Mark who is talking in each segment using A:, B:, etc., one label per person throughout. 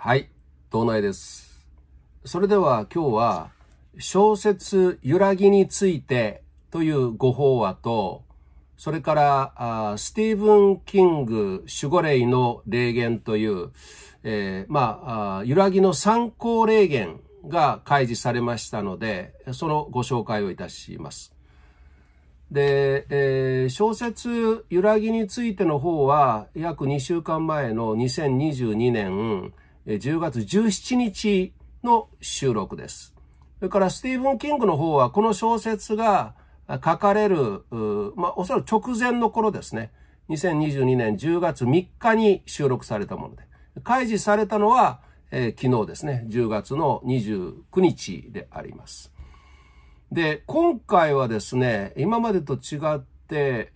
A: はい、道内です。それでは今日は小説揺らぎについてというご法話と、それからスティーブン・キング守護霊の霊言という、えー、まあ揺らぎの参考霊言が開示されましたので、そのご紹介をいたします。で、えー、小説揺らぎについての方は約2週間前の2022年、10月17日の収録です。それからスティーブン・キングの方はこの小説が書かれる、まあ、おそらく直前の頃ですね。2022年10月3日に収録されたもので。開示されたのは、えー、昨日ですね。10月の29日であります。で、今回はですね、今までと違っ、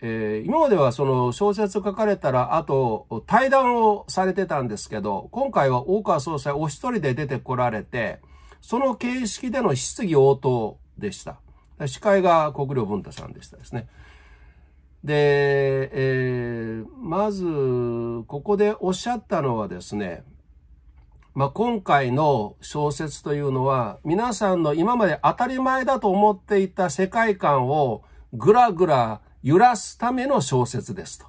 A: えー、今まではその小説書かれたら、あと対談をされてたんですけど、今回は大川総裁お一人で出てこられて、その形式での質疑応答でした。司会が国領文太さんでしたですね。で、えー、まず、ここでおっしゃったのはですね、まあ、今回の小説というのは、皆さんの今まで当たり前だと思っていた世界観をぐらぐら揺らすための小説ですと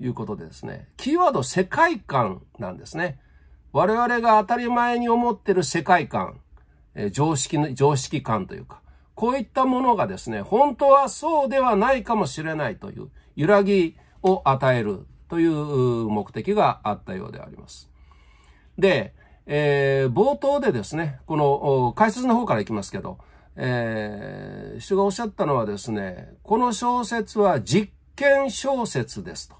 A: いうことでですね、キーワード世界観なんですね。我々が当たり前に思ってる世界観、え常識の、常識観というか、こういったものがですね、本当はそうではないかもしれないという揺らぎを与えるという目的があったようであります。で、えー、冒頭でですね、この解説の方からいきますけど、えー、がおっしゃったのはですね、この小説は実験小説ですと。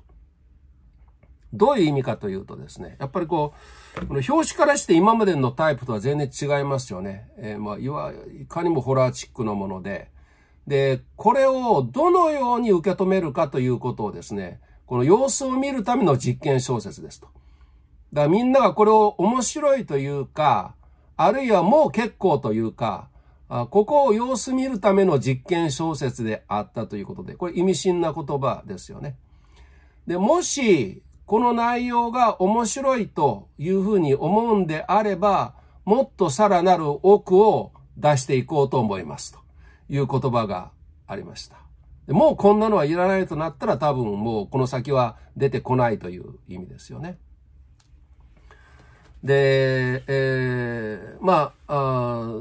A: どういう意味かというとですね、やっぱりこう、この表紙からして今までのタイプとは全然違いますよね。えー、まあ、いわ、いかにもホラーチックなもので、で、これをどのように受け止めるかということをですね、この様子を見るための実験小説ですと。だからみんながこれを面白いというか、あるいはもう結構というか、ここを様子見るための実験小説であったということで、これ意味深な言葉ですよね。で、もし、この内容が面白いというふうに思うんであれば、もっとさらなる奥を出していこうと思いますという言葉がありました。もうこんなのはいらないとなったら多分もうこの先は出てこないという意味ですよね。で、えー、まあ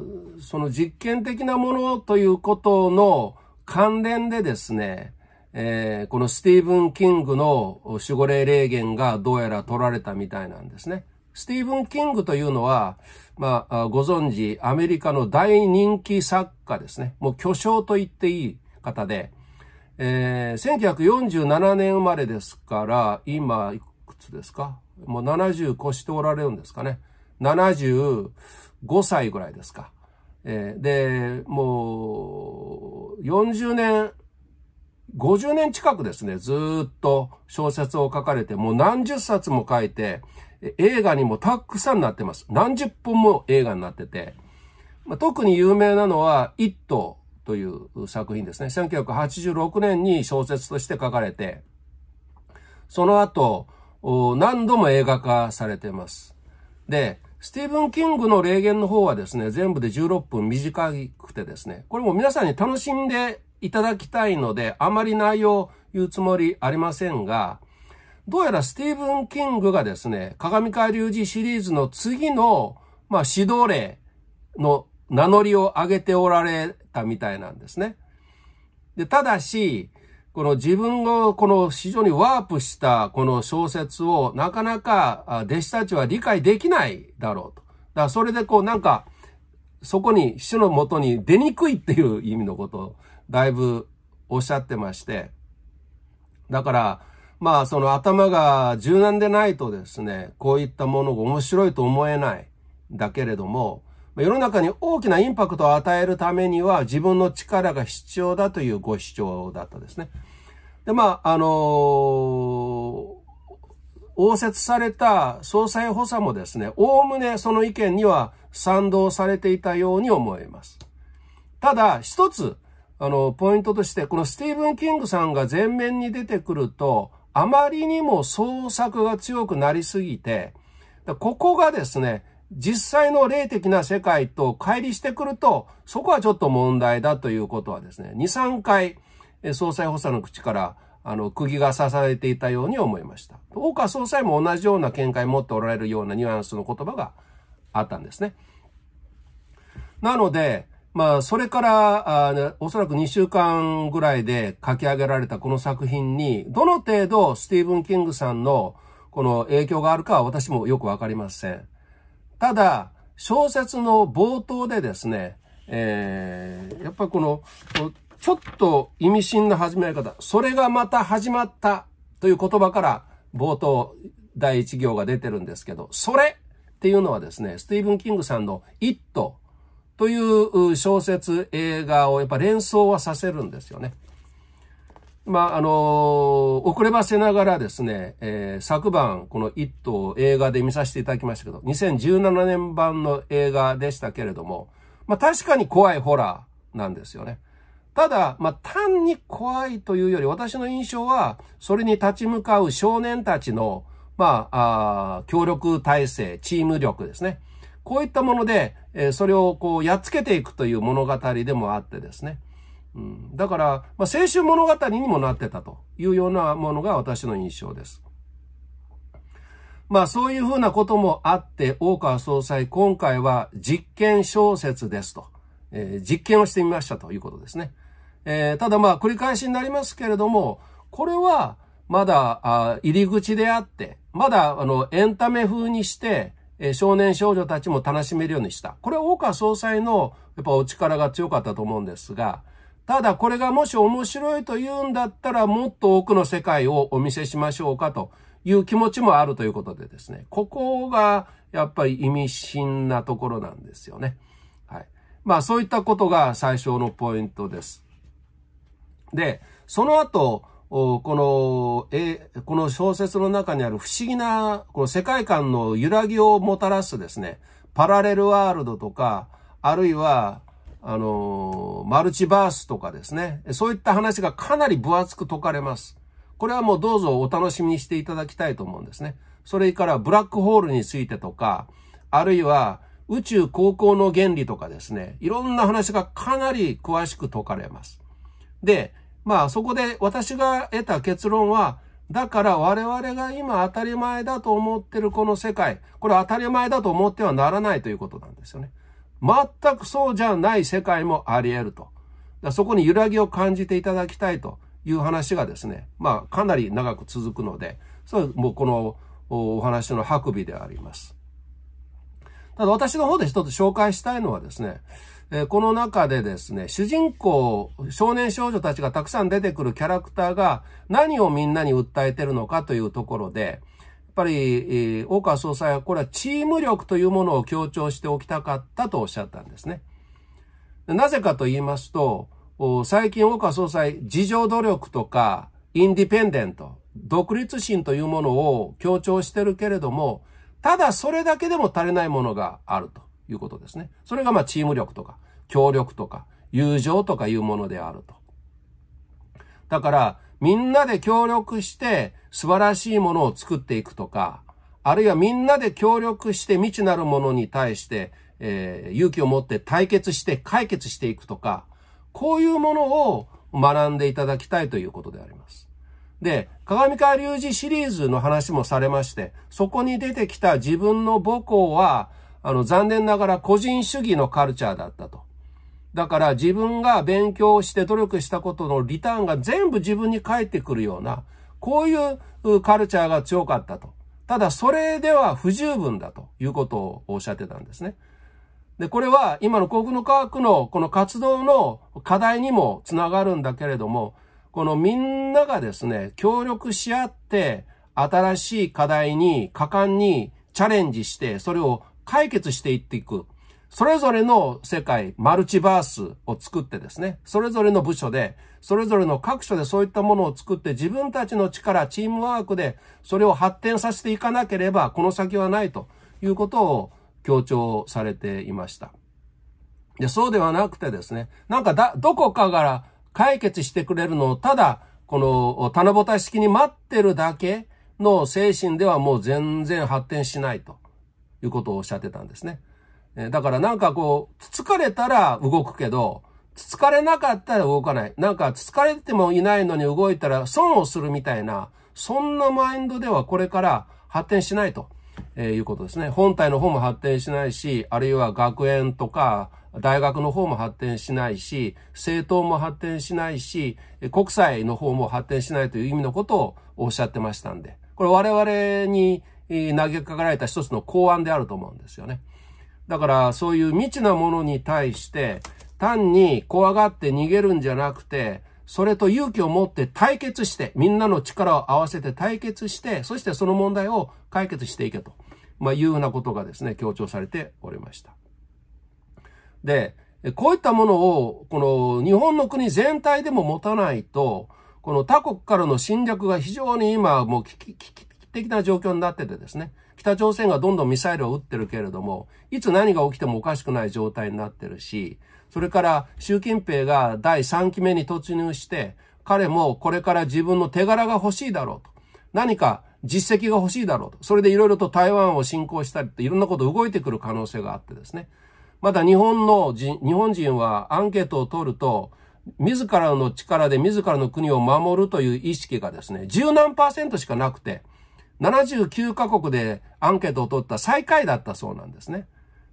A: その実験的なものということの関連でですね、えー、このスティーブン・キングの守護霊霊言がどうやら取られたみたいなんですね。スティーブン・キングというのは、まあ、ご存知、アメリカの大人気作家ですね。もう巨匠と言っていい方で、えー、1947年生まれですから、今、いくつですかもう70越しておられるんですかね。75歳ぐらいですか。えー、で、もう、40年、50年近くですね、ずっと小説を書かれて、もう何十冊も書いて、映画にもたくさんなってます。何十本も映画になってて、まあ、特に有名なのは、イットという作品ですね。1986年に小説として書かれて、その後、何度も映画化されてます。で、スティーブン・キングの霊言の方はですね、全部で16分短くてですね、これも皆さんに楽しんでいただきたいので、あまり内容言うつもりありませんが、どうやらスティーブン・キングがですね、鏡界流寺シリーズの次の、まあ、指導例の名乗りを上げておられたみたいなんですね。で、ただし、この自分をこの非常にワープしたこの小説をなかなか弟子たちは理解できないだろうと。だからそれでこうなんかそこに主のもとに出にくいっていう意味のことをだいぶおっしゃってまして。だからまあその頭が柔軟でないとですね、こういったものが面白いと思えない。だけれども、世の中に大きなインパクトを与えるためには自分の力が必要だというご主張だったですね。で、まあ、あのー、応接された総裁補佐もですね、おおむねその意見には賛同されていたように思えます。ただ、一つ、あの、ポイントとして、このスティーブン・キングさんが前面に出てくると、あまりにも創作が強くなりすぎて、ここがですね、実際の霊的な世界と乖離してくると、そこはちょっと問題だということはですね、2、3回、総裁補佐の口から、あの、釘が刺されていたように思いました。大川総裁も同じような見解を持っておられるようなニュアンスの言葉があったんですね。なので、まあ、それから、あおそらく2週間ぐらいで書き上げられたこの作品に、どの程度スティーブン・キングさんのこの影響があるかは私もよくわかりません。ただ、小説の冒頭でですね、えー、やっぱこの、ちょっと意味深な始め方、それがまた始まったという言葉から冒頭第一行が出てるんですけど、それっていうのはですね、スティーブン・キングさんの It という小説、映画をやっぱ連想はさせるんですよね。まあ、あのー、遅ればせながらですね、えー、昨晩、この一頭映画で見させていただきましたけど、2017年版の映画でしたけれども、まあ、確かに怖いホラーなんですよね。ただ、まあ、単に怖いというより、私の印象は、それに立ち向かう少年たちの、まあ、あ協力体制、チーム力ですね。こういったもので、えー、それをこう、やっつけていくという物語でもあってですね。うん、だから、まあ、青春物語にもなってたというようなものが私の印象です。まあそういうふうなこともあって、大川総裁、今回は実験小説ですと、えー、実験をしてみましたということですね。えー、ただまあ繰り返しになりますけれども、これはまだあ入り口であって、まだあのエンタメ風にして、えー、少年少女たちも楽しめるようにした。これは大川総裁のやっぱお力が強かったと思うんですが、ただこれがもし面白いと言うんだったらもっと多くの世界をお見せしましょうかという気持ちもあるということでですね、ここがやっぱり意味深なところなんですよね。はい。まあそういったことが最初のポイントです。で、その後、この、え、この小説の中にある不思議な、この世界観の揺らぎをもたらすですね、パラレルワールドとか、あるいは、あの、マルチバースとかですね、そういった話がかなり分厚く解かれます。これはもうどうぞお楽しみにしていただきたいと思うんですね。それからブラックホールについてとか、あるいは宇宙高校の原理とかですね、いろんな話がかなり詳しく解かれます。で、まあそこで私が得た結論は、だから我々が今当たり前だと思ってるこの世界、これ当たり前だと思ってはならないということなんですよね。全くそうじゃない世界もあり得ると。だそこに揺らぎを感じていただきたいという話がですね、まあ、かなり長く続くので、それもうこのお話の白尾であります。ただ私の方で一つ紹介したいのはですね、えこの中でですね、主人公、少年少女たちがたくさん出てくるキャラクターが何をみんなに訴えてるのかというところで、っぱり、えー、大川総裁はこれはチーム力というものを強調しておきたかったとおっしゃったんですね。なぜかと言いますと、最近大川総裁、自助努力とか、インディペンデント、独立心というものを強調してるけれども、ただそれだけでも足りないものがあるということですね。それがまあチーム力とか、協力とか、友情とかいうものであると。だから、みんなで協力して、素晴らしいものを作っていくとか、あるいはみんなで協力して未知なるものに対して、えー、勇気を持って対決して解決していくとか、こういうものを学んでいただきたいということであります。で、鏡川隆二シリーズの話もされまして、そこに出てきた自分の母校は、あの、残念ながら個人主義のカルチャーだったと。だから自分が勉強して努力したことのリターンが全部自分に返ってくるような、こういうカルチャーが強かったと。ただそれでは不十分だということをおっしゃってたんですね。で、これは今の幸福の科学のこの活動の課題にもつながるんだけれども、このみんながですね、協力し合って、新しい課題に果敢にチャレンジして、それを解決していっていく。それぞれの世界、マルチバースを作ってですね、それぞれの部署で、それぞれの各所でそういったものを作って自分たちの力、チームワークでそれを発展させていかなければこの先はないということを強調されていました。で、そうではなくてですね、なんかだ、どこかから解決してくれるのをただ、この、棚ぼた式に待ってるだけの精神ではもう全然発展しないということをおっしゃってたんですね。えだからなんかこう、つつかれたら動くけど、つつかれなかったら動かない。なんかつつかれてもいないのに動いたら損をするみたいな、そんなマインドではこれから発展しないと、えいうことですね。本体の方も発展しないし、あるいは学園とか、大学の方も発展しないし、政党も発展しないし、国際の方も発展しないという意味のことをおっしゃってましたんで、これ我々に投げかけられた一つの公案であると思うんですよね。だからそういう未知なものに対して、単に怖がって逃げるんじゃなくて、それと勇気を持って対決して、みんなの力を合わせて対決して、そしてその問題を解決していけと、まあ、いうようなことがですね、強調されておりました。で、こういったものを、この日本の国全体でも持たないと、この他国からの侵略が非常に今もう危的な状況になっててですね、北朝鮮がどんどんミサイルを撃ってるけれども、いつ何が起きてもおかしくない状態になってるし、それから習近平が第3期目に突入して、彼もこれから自分の手柄が欲しいだろうと。何か実績が欲しいだろうと。それでいろいろと台湾を侵攻したりっていろんなこと動いてくる可能性があってですね。また日本の日本人はアンケートを取ると、自らの力で自らの国を守るという意識がですね、十何パーセントしかなくて、79カ国でアンケートを取った最下位だったそうなんですね。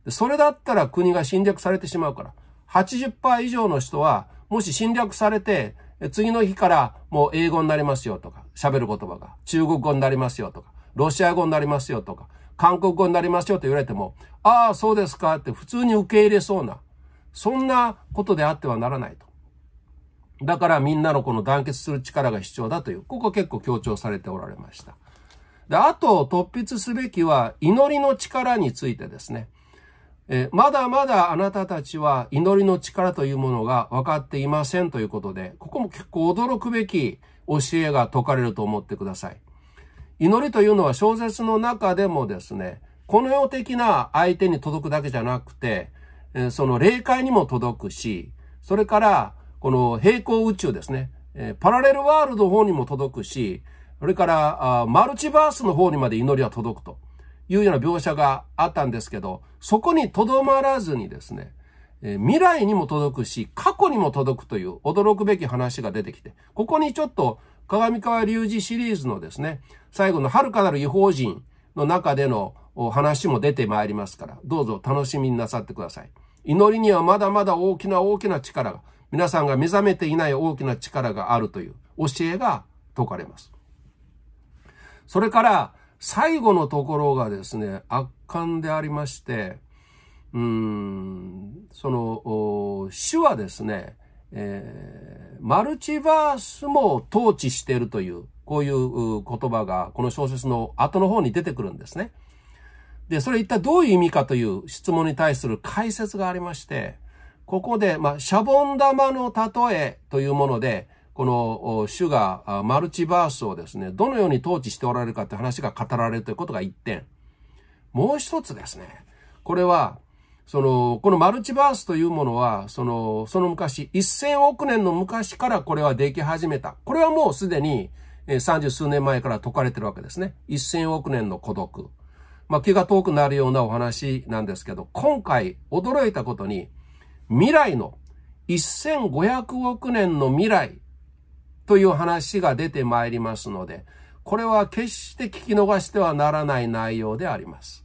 A: それだったら国が侵略されてしまうから。80%以上の人は、もし侵略されて、次の日からもう英語になりますよとか、喋る言葉が、中国語になりますよとか、ロシア語になりますよとか、韓国語になりますよと言われても、ああ、そうですかって普通に受け入れそうな、そんなことであってはならないと。だからみんなのこの団結する力が必要だという、ここ結構強調されておられました。で、あと、突筆すべきは、祈りの力についてですね。えまだまだあなたたちは祈りの力というものが分かっていませんということで、ここも結構驚くべき教えが説かれると思ってください。祈りというのは小説の中でもですね、この世的な相手に届くだけじゃなくて、えその霊界にも届くし、それから、この平行宇宙ですね、えパラレルワールド方にも届くし、それから、マルチバースの方にまで祈りは届くというような描写があったんですけど、そこにとどまらずにですね、え未来にも届くし、過去にも届くという驚くべき話が出てきて、ここにちょっと鏡川隆二シリーズのですね、最後の遥かなる違法人の中での話も出てまいりますから、どうぞ楽しみになさってください。祈りにはまだまだ大きな大きな力が、皆さんが目覚めていない大きな力があるという教えが説かれます。それから、最後のところがですね、圧巻でありまして、うーん、その、主はですね、えー、マルチバースも統治しているという、こういう言葉が、この小説の後の方に出てくるんですね。で、それ一体どういう意味かという質問に対する解説がありまして、ここで、まあ、シャボン玉の例えというもので、この主がマルチバースをですね、どのように統治しておられるかって話が語られるということが一点。もう一つですね、これは、その、このマルチバースというものは、その、その昔、1000億年の昔からこれはでき始めた。これはもうすでに、30数年前から解かれてるわけですね。1000億年の孤独。まあ、気が遠くなるようなお話なんですけど、今回驚いたことに、未来の1500億年の未来という話が出てまいりますので、これは決して聞き逃してはならない内容であります。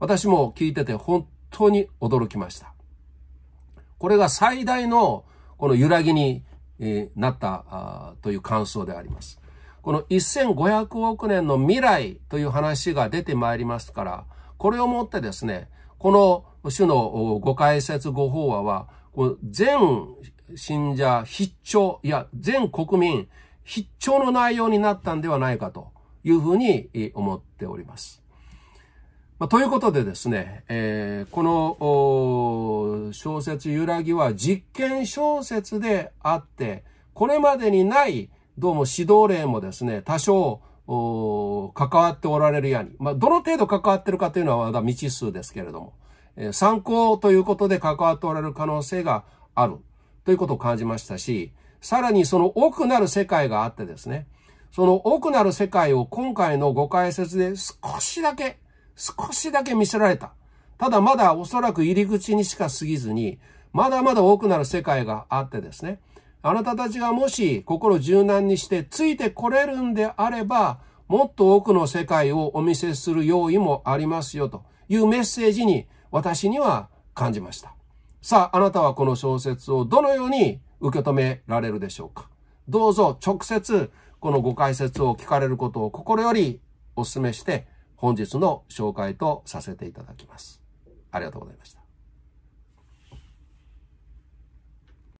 A: 私も聞いてて本当に驚きました。これが最大のこの揺らぎになったという感想であります。この1500億年の未来という話が出てまいりますから、これをもってですね、この種のご解説ご法話は、全信者必聴、いや、全国民必聴の内容になったんではないかというふうに思っております。まあ、ということでですね、えー、この小説揺らぎは実験小説であって、これまでにないどうも指導例もですね、多少関わっておられるやに、まあ、どの程度関わってるかというのはまだ未知数ですけれども、え参考ということで関わっておられる可能性があるということを感じましたし、さらにその奥なる世界があってですね、その奥なる世界を今回のご解説で少しだけ、少しだけ見せられた。ただまだおそらく入り口にしか過ぎずに、まだまだ多くなる世界があってですね、あなたたちがもし心柔軟にしてついてこれるんであれば、もっと多くの世界をお見せする用意もありますよというメッセージに私には感じました。さあ、あなたはこの小説をどのように受け止められるでしょうかどうぞ直接このご解説を聞かれることを心よりお勧めして本日の紹介とさせていただきます。ありがとうございました。